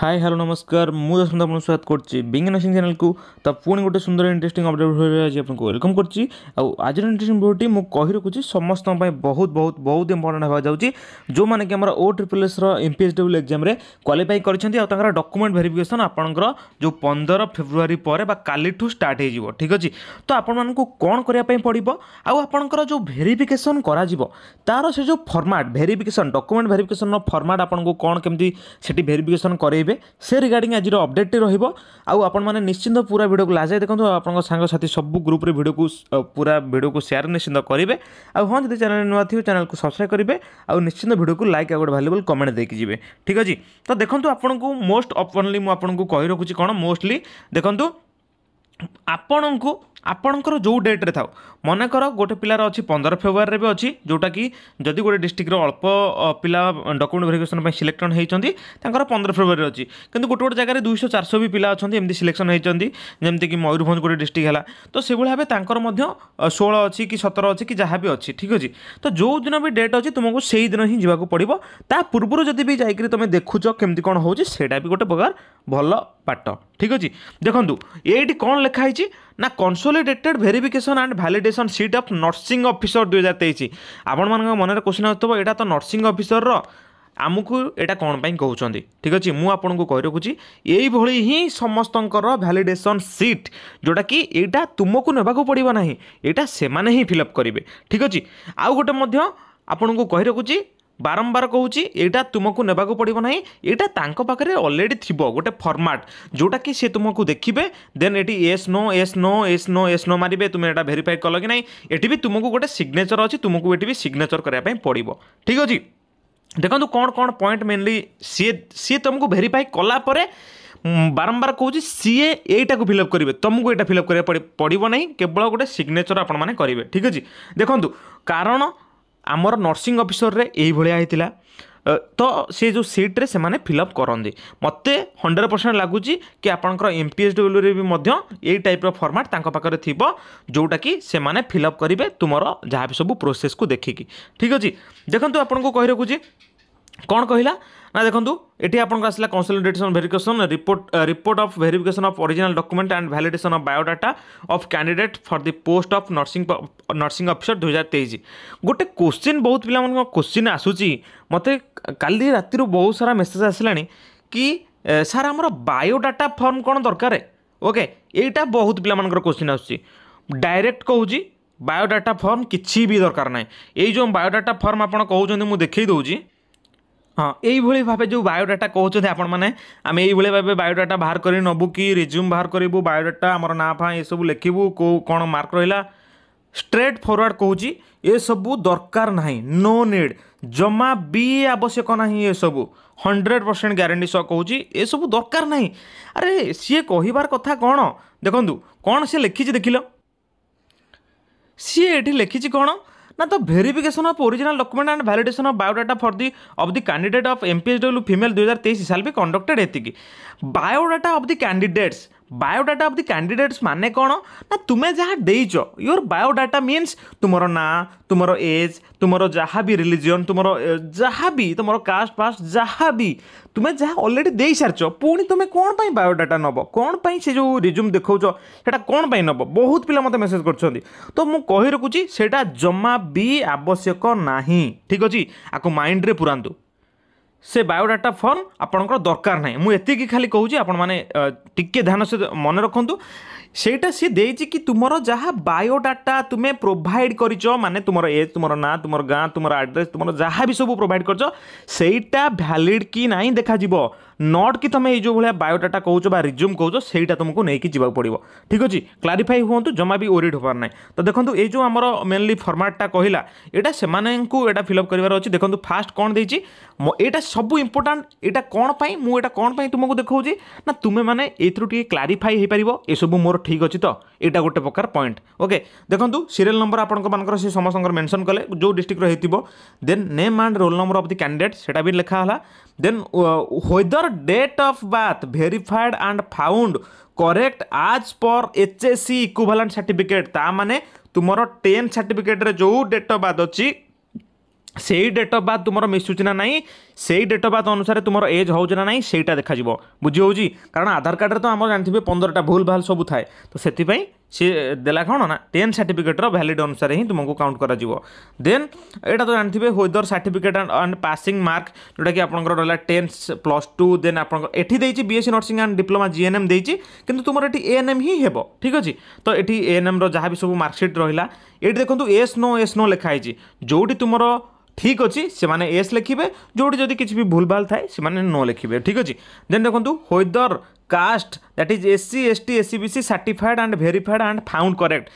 Hi hello নমস্কার মু দশমন্ত আপনার স্বাগত করছি বিঙ্গ নার্সিং চ্যানেলকু তা পুଣି ଗୋଟେ ସୁନ୍ଦର ଇଣ୍ଟରେଷ୍ଟିଂ ଅପଡେଟ୍ ଭିଡ଼ିଓରେ ଆଜି ଆପଣଙ୍କୁ ୱେଲକମ୍ କରୁଛି ଆଉ ଆଜିର ଇଣ୍ଟରେଷ୍ଟିଂ ଭିଡ଼ିଓଟି ମୁଁ କହି ରଖୁଛି ସମସ୍ତଙ୍କ ପାଇଁ ବହୁତ ବହୁତ ବହୁତ ଇମ୍ପୋର୍ଟାଣ୍ଟ ହେବାକୁ ଯାଉଛି ଯେଉଁମାନେ କି ଆମର ଓ ଟ୍ରିପଲ୍ ଏସ୍ର ଏମ୍ ପି ଏଚ୍ ଡବ୍ଲ୍ୟୁ ଏକ୍ଜାମ୍ରେ କ୍ୱାଲିଫାଇ କରିଛନ୍ତି ଆଉ ତାଙ୍କର ଡକୁମେଣ୍ଟ ଭେରିଫିକେସନ୍ ଆପଣଙ୍କର ଯେଉଁ ପନ୍ଦର ଫେବୃଆରୀ ପରେ ବା କାଲିଠୁ ଷ୍ଟାର୍ଟ ହେଇଯିବ ଠିକ୍ ଅଛି ତ ଆପଣମାନଙ୍କୁ କ'ଣ କରିବା ପାଇଁ ପଡ଼ିବ ଆଉ ଆପଣଙ୍କର ଯେଉଁ ଭେରିଫିକେସନ୍ କରାଯିବ ତା'ର ସେ ଯେଉଁ ଫର୍ମାଟ୍ ଭେରିଫିକେସନ୍ ଡକୁମେଣ୍ଟ ଭେରିଫିକେସନ୍ର ଫର୍ମାଟ୍ ଆପଣଙ୍କୁ କ'ଣ କେମିତି ସେଠି ଭେରିଫିକେସନ୍ କରେଇ କରିବେ ସେ ରିଗାର୍ଡ଼ିଂ ଆଜିର ଅପଡ଼େଟ୍ଟି ରହିବ ଆଉ ଆପଣମାନେ ନିଶ୍ଚିନ୍ତ ପୁରା ଭିଡ଼ିଓକୁ ଲାଜେ ଦେଖନ୍ତୁ ଆପଣଙ୍କ ସାଙ୍ଗସାଥି ସବୁ ଗ୍ରୁପ୍ରେ ଭିଡ଼ିଓକୁ ପୁରା ଭିଡ଼ିଓକୁ ସେୟାର ନିଶ୍ଚିନ୍ତ କରିବେ ଆଉ ହଁ ଯଦି ଚ୍ୟାନେଲ୍ ନୂଆ ଥିବେ ଚ୍ୟାନେଲ୍କୁ ସବସ୍କ୍ରାଇବ୍ କରିବେ ଆଉ ନିଶ୍ଚିନ୍ତ ଭିଡ଼ିଓକୁ ଲାଇକ୍ ଆଉ ଗୋଟେ ଭାଲ୍ୟୁବଲ୍ କମେଣ୍ଟ ଦେଇକି ଯିବେ ଠିକ୍ ଅଛି ତ ଦେଖନ୍ତୁ ଆପଣଙ୍କୁ ମୋଷ୍ଟ ଓପନଲି ମୁଁ ଆପଣଙ୍କୁ କହି ରଖୁଛି କ'ଣ ମୋଷ୍ଟଲି ଦେଖନ୍ତୁ ଆପଣଙ୍କୁ ଆପଣଙ୍କର ଯେଉଁ ଡେଟ୍ରେ ଥାଉ ମନେକର ଗୋଟେ ପିଲାର ଅଛି ପନ୍ଦର ଫେବୃଆରୀରେ ବି ଅଛି ଯେଉଁଟାକି ଯଦି ଗୋଟେ ଡିଷ୍ଟ୍ରିକ୍ଟର ଅଳ୍ପ ପିଲା ଡକୁମେଣ୍ଟ ଭେରିଫିକେସନ୍ ପାଇଁ ସିଲେକ୍ସନ୍ ହୋଇଛନ୍ତି ତାଙ୍କର ପନ୍ଦର ଫେବୃଆରୀ ଅଛି କିନ୍ତୁ ଗୋଟେ ଗୋଟେ ଜାଗାରେ ଦୁଇଶହ ଚାରିଶହ ବି ପିଲା ଅଛନ୍ତି ଏମିତି ସିଲେକ୍ସନ୍ ହୋଇଛନ୍ତି ଯେମିତିକି ମୟୂରଭଞ୍ଜ ଗୋଟେ ଡିଷ୍ଟ୍ରିକ୍ଟ ହେଲା ତ ସେଭଳି ଭାବେ ତାଙ୍କର ମଧ୍ୟ ଷୋହଳ ଅଛି କି ସତର ଅଛି କି ଯାହା ବି ଅଛି ଠିକ୍ ଅଛି ତ ଯେଉଁଦିନ ବି ଡେଟ୍ ଅଛି ତୁମକୁ ସେଇ ହିଁ ଯିବାକୁ ପଡ଼ିବ ତା ପୂର୍ବରୁ ଯଦି ବି ଯାଇକରି ତୁମେ ଦେଖୁଛ କେମିତି କ'ଣ ହେଉଛି ସେଇଟା ବି ଗୋଟେ ପ୍ରକାର ଭଲ ପାଠ ଠିକ୍ ଅଛି ଦେଖନ୍ତୁ ଏଇଠି କ'ଣ লেখা হয়েছে না consolidated verification and validation sheet of nursing officer দুই হাজার তেইশ ଆପଣମାନଙ୍କ ମନରେ କୋଶ୍ଚିନ୍ ଆସୁଥିବ ଏଇଟା ତ ନର୍ସିଂ ଅଫିସରର ଆମକୁ ଏଇଟା କ'ଣ ପାଇଁ କହୁଛନ୍ତି ଠିକ୍ ଅଛି ମୁଁ ଆପଣଙ୍କୁ କହି ରଖୁଛି ଏଇଭଳି ହିଁ ସମସ୍ତଙ୍କର ଭ୍ୟାଲିଡେସନ୍ ସିଟ୍ ଯେଉଁଟାକି ଏଇଟା ତୁମକୁ ନେବାକୁ ପଡ଼ିବ ନାହିଁ ଏଇଟା ସେମାନେ ହିଁ ଫିଲ୍ଅପ୍ କରିବେ ଠିକ୍ ଅଛି ଆଉ ଗୋଟେ ମଧ୍ୟ ଆପଣଙ୍କୁ କହି ରଖୁଛି ବାରମ୍ବାର କହୁଛି ଏଇଟା ତୁମକୁ ନେବାକୁ ପଡ଼ିବ ନାହିଁ ଏଇଟା ତାଙ୍କ ପାଖରେ ଅଲରେଡ଼ି ଥିବ ଗୋଟେ ଫର୍ମାଟ୍ ଯେଉଁଟାକି ସେ ତୁମକୁ ଦେଖିବେ ଦେନ୍ ଏଠି yes no yes no yes no yes no ମାରିବେ ତୁମେ ଏଇଟା ଭେରିଫାଏ କଲ କି ନାହିଁ ଏଠି ବି ତୁମକୁ ଗୋଟେ ସିଗ୍ନେଚର ଅଛି ତୁମକୁ ଏଠି ବି ସିଗ୍ନେଚର କରିବା ପାଇଁ ପଡ଼ିବ ଠିକ୍ ଅଛି ଦେଖନ୍ତୁ କ'ଣ କ'ଣ ପଏଣ୍ଟ ମେନଲି ସିଏ ସିଏ ତୁମକୁ ଭେରିଫାଏ କଲା ପରେ ବାରମ୍ବାର କହୁଛି ସିଏ ଏଇଟାକୁ ଫିଲ୍ଅପ୍ କରିବେ ତୁମକୁ ଏଇଟା ଫିଲ୍ଅପ୍ କରିବାକୁ ପଡ଼ିବ ନାହିଁ କେବଳ ଗୋଟେ ସିଗ୍ନେଚର ଆପଣମାନେ କରିବେ ଠିକ୍ ଅଛି ଦେଖନ୍ତୁ କାରଣ ଆମର ନର୍ସିଂ ଅଫିସରରେ ଏଇଭଳିଆ ହେଇଥିଲା ତ ସେ ଯେଉଁ ସିଟ୍ରେ ସେମାନେ ଫିଲ୍ଅପ୍ କରନ୍ତି ମୋତେ ହଣ୍ଡ୍ରେଡ଼ ପରସେଣ୍ଟ ଲାଗୁଛି କି ଆପଣଙ୍କର ଏମ୍ ପି ଏଚ୍ ଡବ୍ଲ୍ୟୁରେ ବି ମଧ୍ୟ ଏଇ ଟାଇପ୍ର ଫର୍ମାଟ୍ ତାଙ୍କ ପାଖରେ ଥିବ ଯେଉଁଟାକି ସେମାନେ ଫିଲ୍ଅପ୍ କରିବେ ତୁମର ଯାହା ବି ସବୁ ପ୍ରୋସେସ୍କୁ ଦେଖିକି ଠିକ୍ ଅଛି ଦେଖନ୍ତୁ ଆପଣଙ୍କୁ କହି ରଖୁଛି କ'ଣ କହିଲା ନା ଦେଖନ୍ତୁ ଏଠି ଆପଣଙ୍କୁ ଆସିଲା consolidation verification report report of verification of original document and validation of biodata of candidate for the post of nursing nursing officer ଦୁଇ ହଜାର ତେଇଶ ଗୋଟେ କୋଶ୍ଚିନ୍ ବହୁତ ପିଲାମାନଙ୍କ କୋଶ୍ଚିନ୍ ଆସୁଛି ମୋତେ କାଲି ରାତିରୁ ବହୁତ ସାରା ମେସେଜ୍ ଆସିଲାଣି କି ସାର୍ ଆମର ବାୟୋଡାଟା ଫର୍ମ କ'ଣ ଦରକାର ଓକେ ଏଇଟା ବହୁତ ପିଲାମାନଙ୍କର କୋଶ୍ଚିନ୍ ଆସୁଛି ଡାଇରେକ୍ଟ କହୁଛି ବାୟୋଡାଟା ଫର୍ମ କିଛି ବି ଦରକାର ନାହିଁ ଏଇ ଯେଉଁ ବାୟୋଡାଟା ଫର୍ମ ଆପଣ କହୁଛନ୍ତି ମୁଁ ଦେଖାଇ ଦେଉଛି ହଁ ଏଇଭଳି ଭାବେ ଯେଉଁ ବାୟୋଡାଟା କହୁଛନ୍ତି ଆପଣମାନେ ଆମେ ଏଇଭଳି ଭାବେ ବାୟୋଡାଟା ବାହାର କରି ନେବୁ କି ରେଜ୍ୟୁମ୍ ବାହାର କରିବୁ ବାୟୋଡାଟା ଆମର ନାଁ ଫାଁ ଏସବୁ ଲେଖିବୁ କେଉଁ କ'ଣ ମାର୍କ ରହିଲା ଷ୍ଟ୍ରେଟ୍ ଫରୱାର୍ଡ଼ କହୁଛି ଏସବୁ ଦରକାର ନାହିଁ ନୋ ନିଡ଼୍ ଜମା ବି ଆବଶ୍ୟକ ନାହିଁ ଏସବୁ ହଣ୍ଡ୍ରେଡ଼ ପରସେଣ୍ଟ ଗ୍ୟାରେଣ୍ଟି ସହ କହୁଛି ଏସବୁ ଦରକାର ନାହିଁ ଆରେ ସିଏ କହିବାର କଥା କ'ଣ ଦେଖନ୍ତୁ କ'ଣ ସିଏ ଲେଖିଛି ଦେଖିଲ ସିଏ ଏଠି ଲେଖିଛି କ'ଣ Now the verification of original document and validation of biodata for the of the candidate of MPSW female 2023 shall be conducted ethic. Biodata of the candidates biodata of the candidates মানে কোণ না তুমি যা দেইছ ইয়োর বায়োডাটা মিন্স তোমার না তোমার age তোমার যা বি রিলিজিয়ন তোমার যা বি তোমার কাস্ট ফাস্ট যা বি তুমি যা অলরেডি দেই সারিছ পুଣି তুমি কোণ পাই বায়োডাটা নব কোণ পাই সে যে রিজুম দেখাউছ সেটা কোণ পাই নব বহুত পিলা মতো মেসেজ করছেন তো মু কহি রকুছি সেটা জমা বি আবশ্যক ନାହିଁ ঠিক ଅଛି ଆକୁ ମାଇଣ୍ଡରେ ପୁରାନ୍ତୁ ସେ ବାୟୋଡାଟା ଫର୍ମ ଆପଣଙ୍କର ଦରକାର ନାହିଁ ମୁଁ ଏତିକି ଖାଲି କହୁଛି ଆପଣମାନେ ଟିକିଏ ଧ୍ୟାନ ସହିତ ମନେ ରଖନ୍ତୁ ସେଇଟା ସିଏ ଦେଇଛି କି ତୁମର ଯାହା ବାୟୋଡାଟା ତୁମେ ପ୍ରୋଭାଇଡ଼ କରିଛ ମାନେ ତୁମର ଏଜ୍ ତୁମର ନାଁ ତୁମର ଗାଁ ତୁମର ଆଡ୍ରେସ୍ ତୁମର ଯାହା ବି ସବୁ ପ୍ରୋଭାଇଡ଼ କରିଛ ସେଇଟା ଭ୍ୟାଲିଡ଼ କି ନାହିଁ ଦେଖାଯିବ নট কি তুমি এই যে ভাবে বায়োডাটা কৌছ বা রিজ্যুম কৌছ সেইটা তোমাকে নেইকি যাওয়া পড়ব ঠিক আছে ক্লারিফাই হুঁতু জমা বি ওরিড হবার না তো দেখুন এই যে আমার মেনলি ফর্মাটটা কহিলা এটা সে এটা ফিল আপ করবার অনেক দেখুন ফার্স্ট কম দিয়েছি এটা সবু ইম্পর্টাট এটা কম পাই মু এটা কম পাই তোমাকে দেখাচ্ছি না তুমি মানে এইথর টিকি ক্লারিফাই হয়ে পাব এসবু মোর ঠিক অছি তো এটা গোটে প্রকার পয়েন্ট ওকে দেখুন সিরিয়াল নম্বর আপনার সে সমস্ত মেনশন কলে যে ডিস্ট্রিক্টর হয়েছিল then name and roll number of the candidate সেটা বি লেখা হল দেন ওয়েদর your date of birth verified and found correct as per HSC equivalent certificate তা মানে তোমার 10th certificate রে যে ডেট অফ বার্থ অছি সেই ডেট অফ বার্থ তোমার মিশুছি না নাই সেই ডেট অফ বার্থ অনুসারে তোমার এজ হচ্ছে না নাই সেইটা দেখা যাব বুঝি হচ্ছে কারণ আধার কার্ডে তো আমার জানিবে পনেরোটা ভুল ভাল সবু থাকে তো সেপাই সি দেলা কোণ না টেন সার্টিফিকেটর ভ্যালিড অনুসারে হি তোমাকে কাউন্ট করা যাব দেন এটা তো জানিবে whether certificate and passing mark যেটা কি আপনার রহলা টেন প্লস টু দেন আপনার এটি দিয়েছি BSc nursing and diploma GNM দিয়েছি কিন্তু তোমার এটি এএনএম হি হব ঠিক আছে তো এটি এএনএম র যা বি সব মার্কসিট রহলা এটি দেখুন এস নো এস নো লেখা হয়েছে যেটি তোমার ঠিক ଅଛି ସେମାନେ ଏସ୍ ଲେଖିବେ ଯେଉଁଠି ଯଦି କିଛି ବି ଭୁଲଭାଲ ଥାଏ ସେମାନେ ନ ଲେଖିବେ ଠିକ୍ ଅଛି ଦେନ୍ ଦେଖନ୍ତୁ whether caste is S C T S C B C certified and verified and found correct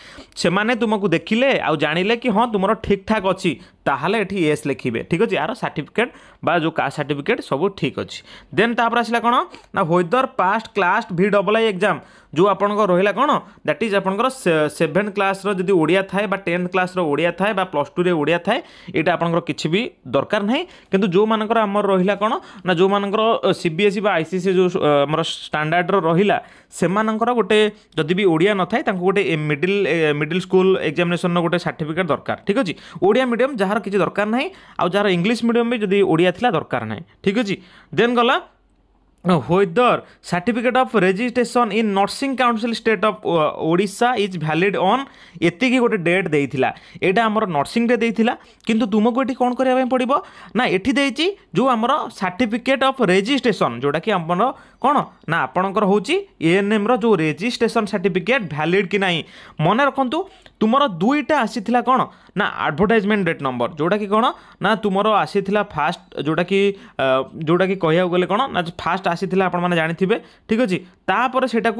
ସେମାନେ ତୁମକୁ ଦେଖିଲେ ଆଉ ଜାଣିଲେ କି ହଁ ତୁମର ଠିକ୍ଠାକ୍ ଅଛି ତାହେଲେ ଏଠି ଏସ୍ ଲେଖିବେ ଠିକ୍ ଅଛି ଏହାର ସାର୍ଟିଫିକେଟ୍ ବା ଯେଉଁ କାଷ୍ଟ ସାର୍ଟିଫିକେଟ୍ ସବୁ ଠିକ୍ ଅଛି ଦେନ୍ ତାପରେ ଆସିଲା କ'ଣ ନା whether passed class V double I exam ଯେଉଁ ଆପଣଙ୍କର ରହିଲା କ'ଣ ଦ୍ୟାଟ୍ ଇଜ୍ ଆପଣଙ୍କର ସେଭେନ୍ କ୍ଲାସ୍ର ଯଦି ଓଡ଼ିଆ ଥାଏ ବା ଟେନ୍ଥ କ୍ଲାସ୍ର ଓଡ଼ିଆ ଥାଏ ବା ପ୍ଲସ୍ ଟୁରେ ଓଡ଼ିଆ ଥାଏ ଏଇଟା ଆପଣଙ୍କର କିଛି ବି ଦରକାର ନାହିଁ କିନ୍ତୁ ଯେଉଁମାନଙ୍କର ଆମର ରହିଲା କ'ଣ ନା ଯେଉଁମାନଙ୍କର ସି ବି ଏସ୍ ସି ବା ଆଇ ସି ସି ଯେଉଁ ଆମର ଷ୍ଟାଣ୍ଡାର୍ଡ଼ର ରହିଲା ପିଲା ସେମାନଙ୍କର ଗୋଟେ ଯଦି ବି ଓଡ଼ିଆ ନଥାଏ ତାଙ୍କୁ ଗୋଟେ ମିଡ଼ିଲ୍ ମିଡ଼ିଲ୍ ସ୍କୁଲ ଏକ୍ଜାମିନେସନ୍ର ଗୋଟେ ସାର୍ଟିଫିକେଟ୍ ଦରକାର ଠିକ୍ ଅଛି ଓଡ଼ିଆ ମିଡ଼ିୟମ୍ ଯାହାର କିଛି ଦରକାର ନାହିଁ ଆଉ ଯାହାର ଇଂଲିଶ ମିଡ଼ିୟମ୍ ବି ଯଦି ଓଡ଼ିଆ ଥିଲା ଦରକାର ନାହିଁ ଠିକ୍ ଅଛି ଦେନ୍ ଗଲା whether certificate of registration in nursing council state of odisha is valid on এতিকি গোটে ডেট ଦେଇଥିଲା ଏଇଟା ଆମର ନର୍ସିଂରେ ଦେଇଥିଲା କିନ୍ତୁ ତୁମକୁ ଏଠି କ'ଣ କରିବା ପାଇଁ ପଡ଼ିବ ନା ଏଠି ଦେଇଛି ଯେଉଁ ଆମର ସାର୍ଟିଫିକେଟ୍ ଅଫ୍ ରେଜିଷ୍ଟ୍ରେସନ୍ ଯେଉଁଟାକି ଆମର କ'ଣ ନା ଆପଣଙ୍କର ହେଉଛି ଏଏନ୍ଏମ୍ର ଯେଉଁ ରେଜିଷ୍ଟ୍ରେସନ୍ ସାର୍ଟିଫିକେଟ୍ ଭ୍ୟାଲିଡ଼୍ କି ନାହିଁ ମନେ ରଖନ୍ତୁ ତୁମର ଦୁଇଟା ଆସିଥିଲା କ'ଣ ନା ଆଡ଼ଭର୍ଟାଇଜମେଣ୍ଟ ଡେଟ୍ ନମ୍ବର ଯେଉଁଟାକି କ'ଣ ନା ତୁମର ଆସିଥିଲା ଫାଷ୍ଟ ଯେଉଁଟାକି ଯେଉଁଟାକି କହିବାକୁ ଗଲେ କ'ଣ ନା ଫାଷ୍ଟ আসিলা আপনার জাঁথিবে ঠিক আছে তাপরে সেটা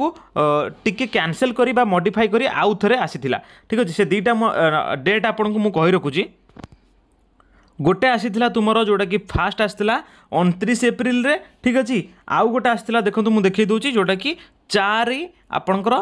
টিকি ক্যানসেল করে বা মডিফাই করে আউ থে আসিলা ঠিক আছে সে দুইটা ডেট আপনার মু রখুছি গোটে আসিলা তোমার যেটা কি ফার্স্ট আসিলা অনতিরিশ এপ্রিলে ঠিক আছে আউ গোটে আসিলা দেখুন মু দেখাই দেছি যেটা কি চারি ଆପଣଙ୍କର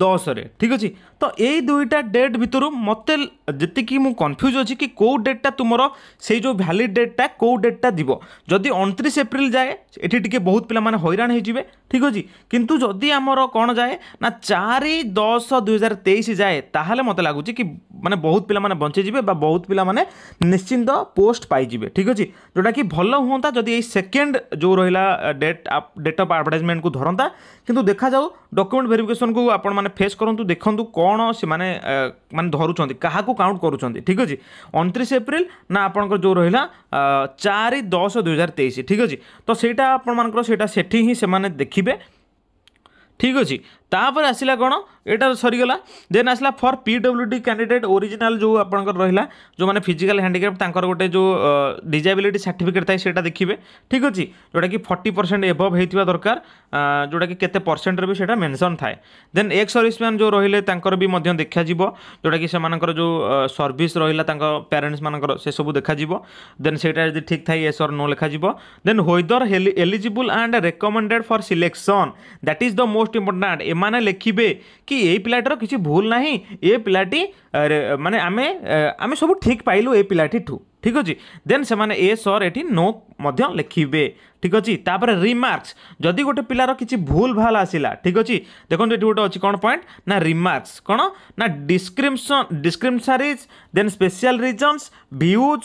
ଦଶରେ ଠିକ୍ ଅଛି ତ ଏଇ ଦୁଇଟା ଡେଟ୍ ଭିତରୁ ମୋତେ ଯେତିକି ମୁଁ କନଫ୍ୟୁଜ୍ ଅଛି କି କେଉଁ ଡେଟ୍ଟା ତୁମର ସେଇ ଯେଉଁ ଭ୍ୟାଲିଡ଼ ଡେଟ୍ଟା କେଉଁ ଡେଟ୍ଟା দিব ଯଦି ଅଣତିରିଶ ଏପ୍ରିଲ ଯାଏ ଏଠି ଟିକେ ବହୁତ ପିଲାମାନେ ହଇରାଣ ହେଇଯିବେ ଠିକ୍ ଅଛି କିନ୍ତୁ ଯଦି ଆମର କ'ଣ ଯାଏ ନା ଚାରି ଦଶ ଦୁଇହଜାର ତେଇଶ ଯାଏ ତାହେଲେ ମୋତେ ଲାଗୁଛି କି ମାନେ ବହୁତ ପିଲାମାନେ ବଞ୍ଚିଯିବେ ବା ବହୁତ ପିଲାମାନେ ନିଶ୍ଚିନ୍ତ ପୋଷ୍ଟ ପାଇଯିବେ ଠିକ୍ ଅଛି ଯେଉଁଟାକି ଭଲ ହୁଅନ୍ତା ଯଦି ଏଇ ସେକେଣ୍ଡ ଯେଉଁ ରହିଲା ଡେଟ୍ ଡେଟ୍ ଅଫ୍ ଆଡ଼ଭର୍ଟାଇଜମେଣ୍ଟକୁ ଧରନ୍ତା କିନ୍ତୁ ଦେଖାଯାଉ ডকুমেন্ট ভেরিফিকেসনকু আপনার ফেস করতু দেখুন কোণ সে মানে ধরুচ্ছেন কাহকু কাউন্ট করছেন ঠিক আছে অনতিশ এপ্রিল না আপনার যে রহিলা চারি দশ দুই হাজার তেইশ ঠিক আছে তো সেইটা আপনার সেটা সেটি হি সে দেখবে ঠিক ଅଛି ତାପରେ ଆସିଲା କ'ଣ ଏଇଟା ସରିଗଲା ଦେନ୍ ଆସିଲା for P W D candidate original ଯେଉଁ ଆପଣଙ୍କର ରହିଲା ଯେଉଁମାନେ ଫିଜିକାଲ୍ ହ୍ୟାଣ୍ଡିକ୍ୟାପ୍ ତାଙ୍କର ଗୋଟେ ଯେଉଁ ଡିଜାବିଲିଟି ସାର୍ଟିଫିକେଟ୍ ଥାଏ ସେଇଟା ଦେଖିବେ ଠିକ୍ ଅଛି ଯେଉଁଟାକି ଫର୍ଟି ପରସେଣ୍ଟ ଏଭଭ୍ ହେଇଥିବା ଦରକାର ଯେଉଁଟାକି କେତେ ପରସେଣ୍ଟରେ ବି ସେଇଟା ମେନସନ୍ ଥାଏ ଦେନ୍ ଏକ୍ସ ସର୍ଭିସ୍ ମ୍ୟାନ୍ ଯେଉଁ ରହିଲେ ତାଙ୍କର ବି ମଧ୍ୟ ଦେଖାଯିବ ଯେଉଁଟାକି ସେମାନଙ୍କର ଯେଉଁ ସର୍ଭିସ୍ ରହିଲା ତାଙ୍କ ପ୍ୟାରେଣ୍ଟସ୍ମାନଙ୍କର ସେସବୁ ଦେଖାଯିବ ଦେନ୍ ସେଇଟା ଯଦି ଠିକ୍ ଥାଏ ଏସ୍ ଅର୍ ନୋ ଲେଖାଯିବ then whether eligible and recommended for selection that is the most most important ଏମାନେ ଲେଖିବେ କି ଏଇ ପିଲାଟିର କିଛି ଭୁଲ ନାହିଁ ଏ ପିଲାଟି ମାନେ ଆମେ ଆମେ ସବୁ ଠିକ୍ ପାଇଲୁ ଏ ପିଲାଟିଠୁ ଠିକ୍ ଅଛି ଦେନ୍ ସେମାନେ ଏ ସର୍ ଏଠି ନୋ ମଧ୍ୟ ଲେଖିବେ ଠିକ୍ ଅଛି ତାପରେ ରିମାର୍କସ୍ ଯଦି ଗୋଟେ ପିଲାର କିଛି ଭୁଲ ଭାଲ ଆସିଲା ଠିକ୍ ଅଛି ଦେଖନ୍ତୁ ଏଠି ଗୋଟେ ଅଛି କ'ଣ ପଏଣ୍ଟ ନା ରିମାର୍କସ୍ କ'ଣ ନା ଡିସ୍କ୍ରିପସନ୍ ଡିସ୍କ୍ରିପସାରିଜ୍ then special reasons views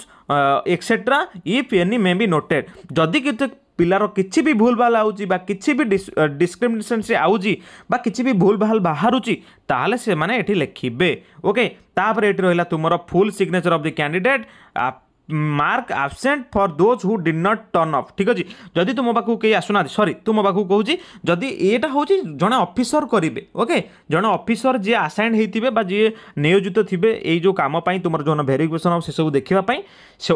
extra if any may be noted ଯଦି କିଛି पिलार कि भी भूल भाल आ कि भी डिस्क्रिमेसन से कि भी भूल भाल बाहर से लिखे ओके ये रहा तुम full signature of the candidate mark absent for those who did not turn off ଠିକ୍ ଅଛି ଯଦି ତୁମ ପାଖକୁ କେହି ଆସୁନାହାନ୍ତି ସରି ତୁ ମୋ ପାଖକୁ କହୁଛି ଯଦି ଏଇଟା ହେଉଛି ଜଣେ ଅଫିସର କରିବେ ଓକେ ଜଣେ ଅଫିସର ଯିଏ ଆସାଇନ୍ ହେଇଥିବେ ବା ଯିଏ ନିୟୋଜିତ ଥିବେ ଏଇ ଯେଉଁ କାମ ପାଇଁ ତୁମର ଯେଉଁ ଭେରିଫିକେସନ୍ ହେବ ସେସବୁ ଦେଖିବା ପାଇଁ ସେ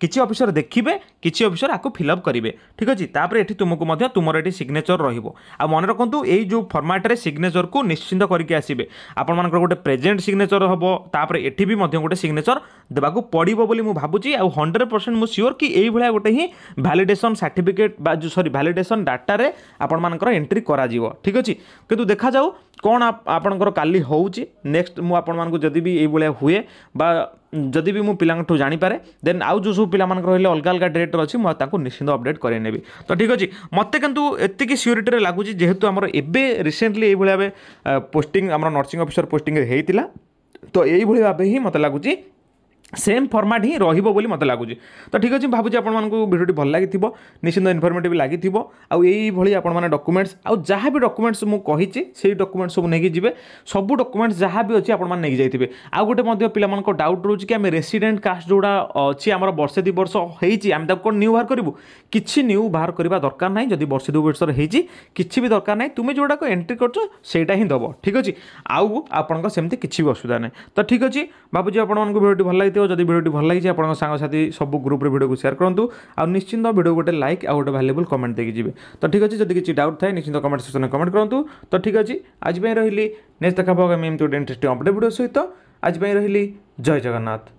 କିଛି ଅଫିସର ଦେଖିବେ କିଛି ଅଫିସର ଆକୁ ଫିଲ୍ଅପ୍ କରିବେ ଠିକ୍ ଅଛି ତାପରେ ଏଠି ତୁମକୁ ମଧ୍ୟ ତୁମର ଏଠି ସିଗ୍ନେଚର ରହିବ ଆଉ ମନେ ରଖନ୍ତୁ ଏଇ ଯେଉଁ ଫର୍ମାଟ୍ରେ ସିଗ୍ନେଚରକୁ ନିଶ୍ଚିନ୍ତ କରିକି ଆସିବେ ଆପଣମାନଙ୍କର ଗୋଟେ ପ୍ରେଜେଣ୍ଟ ସିଗ୍ନେଚର ହେବ ତାପରେ ଏଠି ବି ମଧ୍ୟ ଗୋଟେ ସିଗ୍ନେଚର ଦେବାକୁ ପଡ଼ିବ ବୋଲି ମୁଁ ଭାବୁଛି ଆଉ ହଣ୍ଡ୍ରେଡ଼ ପରସେଣ୍ଟ ମୁଁ ସିଓର କି ଏଇଭଳିଆ ଗୋଟେ ହିଁ ଭ୍ୟାଲିଡେସନ୍ ସାର୍ଟିଫିକେଟ୍ ବା ସରି ଭ୍ୟାଲିଡେସନ୍ ଡାଟାରେ ଆପଣମାନଙ୍କର ଏଣ୍ଟ୍ରି କରାଯିବ ଠିକ୍ ଅଛି କିନ୍ତୁ ଦେଖାଯାଉ କ'ଣ ଆପଣଙ୍କର କାଲି ହେଉଛି ନେକ୍ସଟ ମୁଁ ଆପଣମାନଙ୍କୁ ଯଦି ବି ଏଇଭଳିଆ ହୁଏ ବା ଯଦି ବି ମୁଁ ପିଲାଙ୍କଠୁ ଜାଣିପାରେ ଦେନ୍ ଆଉ ଯେଉଁ ସବୁ ପିଲାମାନଙ୍କର ରହିଲେ ଅଲଗା ଅଲଗା ଡେଟ୍ରେ ଅଛି ମୁଁ ତାଙ୍କୁ ନିଶ୍ଚିନ୍ତ ଅପଡ଼େଟ୍ କରାଇ ନେବି ତ ଠିକ୍ ଅଛି ମୋତେ କିନ୍ତୁ ଏତିକି ସିଓରିଟିରେ ଲାଗୁଛି ଯେହେତୁ ଆମର ଏବେ ରିସେଣ୍ଟଲି ଏଇଭଳି ଭାବେ ପୋଷ୍ଟିଂ ଆମର ନର୍ସିଂ ଅଫିସର ପୋଷ୍ଟିଂରେ ହେଇଥିଲା ତ ଏଇଭଳି ଭାବେ ହିଁ ମୋତେ ଲାଗୁଛି सेम फर्माट हिँ रह्यो बोली मते लागु त ठिक अहिले भावुँ आउँछ भिडियो भल लाग निश्चिन्त इनफर्मेटिभ लाग आउँभरि आउँछ डकुमेन्ट्स आउँ जहाँ डकुमेन्ट्स मिचि सही डकुमेन्ट्स सबै नै जे सबै डकुमेन्ट्स जहाँ अहिले आउँदै आउँ गएर पहिला डाउट रहेछ कि आम रेसिडेन्ट कास्ट जोडा अहिले आम वर्षे दुई वर्ष है आम त न्यू बाहर गरु कि न्यू बाहर गरेको दरकार नै जति वर्षे दुई वर्ष कि दरकार नै तुमे जोडाको एन्ट्री गर्छ ସେଇଟା ହିଁ ଦେବ ଠିକ୍ ଅଛି ଆଉ ଆପଣଙ୍କ ସେମିତି କିଛି ବି ଅସୁବିଧା ନାହିଁ ତ ଠିକ୍ ଅଛି ଭାବୁଛି ଆପଣମାନଙ୍କୁ ଭିଡ଼ିଓଟି ଭଲ ଲାଗିଥିବ ହୋଇଥିବ ଯଦି ଭିଡ଼ିଓଟି ଭଲ ଲାଗିଛି ଆପଣଙ୍କ ସାଙ୍ଗସାଥି ସବୁ ଗ୍ରୁପ୍ରେ ଭିଡ଼ିଓକୁ ସେୟାର କରନ୍ତୁ ଆଉ ନିଶ୍ଚିନ୍ତ ଭିଡ଼ିଓ ଗୋଟେ ଲାଇକ୍ ଆଉ ଗୋଟେ ଭାଲ୍ୟୁବୁଲ୍ କମେଣ୍ଟ ଦେଇକି ଯିବେ ତ ଠିକ୍ ଅଛି ଯଦି କିଛି ଡାଉଟ୍ ଥାଏ ନିଶ୍ଚିନ୍ତ କମେଣ୍ଟ ସେକ୍ସନରେ କମେଣ୍ଟ କରନ୍ତୁ ତ ଠିକ୍ ଅଛି ଆଜି ପାଇଁ ରହିଲି ନେକ୍ସଟ୍ ଦେଖା ହେବ ଆଗାମୀ ଏମିତି ଗୋଟେ ଇଣ୍ଟରେଷ୍ଟିଂ ଅପଡ଼େଟ୍ ଭିଡ଼ିଓ ସହିତ ଆଜି ପାଇଁ ରହିଲି ଜୟ ଜଗନ୍ନାଥ